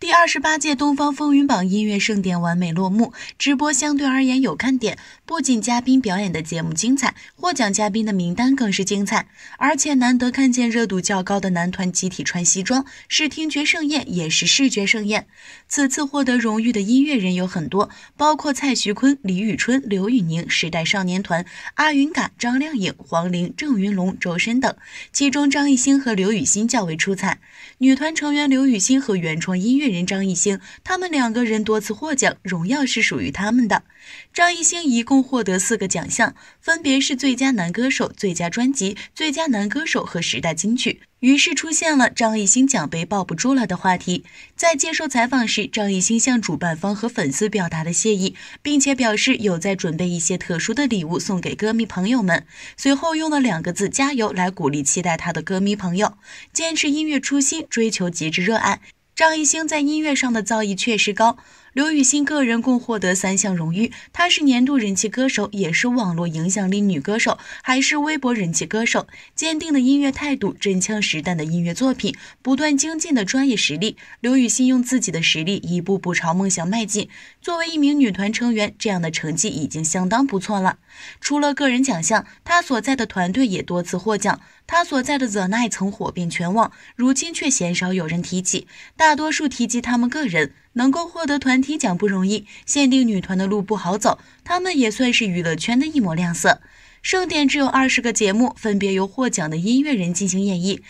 第二十八届东方风云榜音乐盛典完美落幕，直播相对而言有看点，不仅嘉宾表演的节目精彩，获奖嘉宾的名单更是精彩，而且难得看见热度较高的男团集体穿西装，是听觉盛宴也是视觉盛宴。此次获得荣誉的音乐人有很多，包括蔡徐坤、李宇春、刘宇宁、时代少年团、阿云嘎、张靓颖、黄龄、郑云龙、周深等，其中张艺兴和刘雨昕较为出彩。女团成员刘雨昕和原创音乐。人张艺兴，他们两个人多次获奖，荣耀是属于他们的。张艺兴一共获得四个奖项，分别是最佳男歌手、最佳专辑、最佳男歌手和十大金曲。于是出现了张艺兴奖杯抱不住了的话题。在接受采访时，张艺兴向主办方和粉丝表达了谢意，并且表示有在准备一些特殊的礼物送给歌迷朋友们。随后用了两个字“加油”来鼓励期待他的歌迷朋友，坚持音乐初心，追求极致热爱。张艺兴在音乐上的造诣确实高。刘雨欣个人共获得三项荣誉，她是年度人气歌手，也是网络影响力女歌手，还是微博人气歌手。坚定的音乐态度，真枪实弹的音乐作品，不断精进的专业实力，刘雨欣用自己的实力一步步朝梦想迈进。作为一名女团成员，这样的成绩已经相当不错了。除了个人奖项，她所在的团队也多次获奖。她所在的 The Night 曾火遍全网，如今却鲜少有人提起，大多数提及他们个人。能够获得团体奖不容易，限定女团的路不好走，她们也算是娱乐圈的一抹亮色。盛典只有二十个节目，分别由获奖的音乐人进行演绎。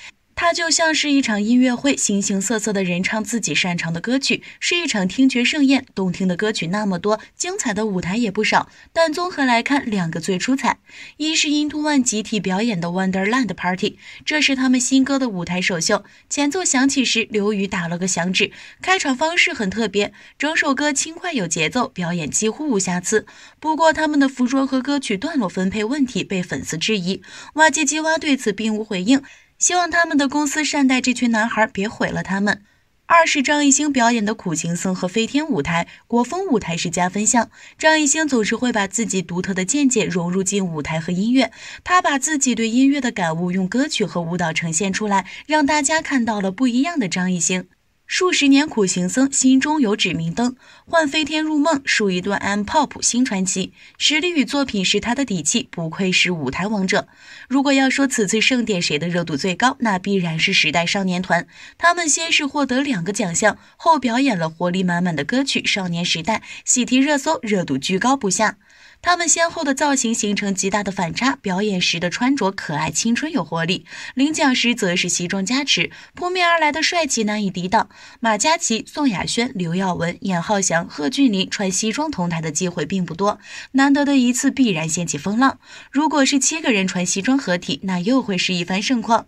它就像是一场音乐会，形形色色的人唱自己擅长的歌曲，是一场听觉盛宴。动听的歌曲那么多，精彩的舞台也不少。但综合来看，两个最出彩，一是 Into One 集体表演的 Wonderland Party，这是他们新歌的舞台首秀。前奏响起时，刘宇打了个响指，开场方式很特别。整首歌轻快有节奏，表演几乎无瑕疵。不过他们的服装和歌曲段落分配问题被粉丝质疑，哇唧机哇对此并无回应。希望他们的公司善待这群男孩，别毁了他们。二是张艺兴表演的苦行僧和飞天舞台国风舞台是加分项。张艺兴总是会把自己独特的见解融入进舞台和音乐，他把自己对音乐的感悟用歌曲和舞蹈呈现出来，让大家看到了不一样的张艺兴。数十年苦行僧，心中有指明灯，换飞天入梦，数一段 M POP 新传奇。实力与作品是他的底气，不愧是舞台王者。如果要说此次盛典谁的热度最高，那必然是时代少年团。他们先是获得两个奖项，后表演了活力满满的歌曲《少年时代》，喜提热搜，热度居高不下。他们先后的造型形成极大的反差，表演时的穿着可爱、青春有活力，领奖时则是西装加持，扑面而来的帅气难以抵挡。马嘉祺、宋亚轩、刘耀文、严浩翔、贺峻霖穿西装同台的机会并不多，难得的一次必然掀起风浪。如果是七个人穿西装合体，那又会是一番盛况。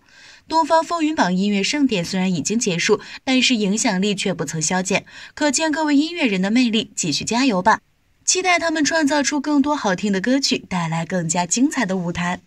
东方风云榜音乐盛典虽然已经结束，但是影响力却不曾消减，可见各位音乐人的魅力，继续加油吧！期待他们创造出更多好听的歌曲，带来更加精彩的舞台。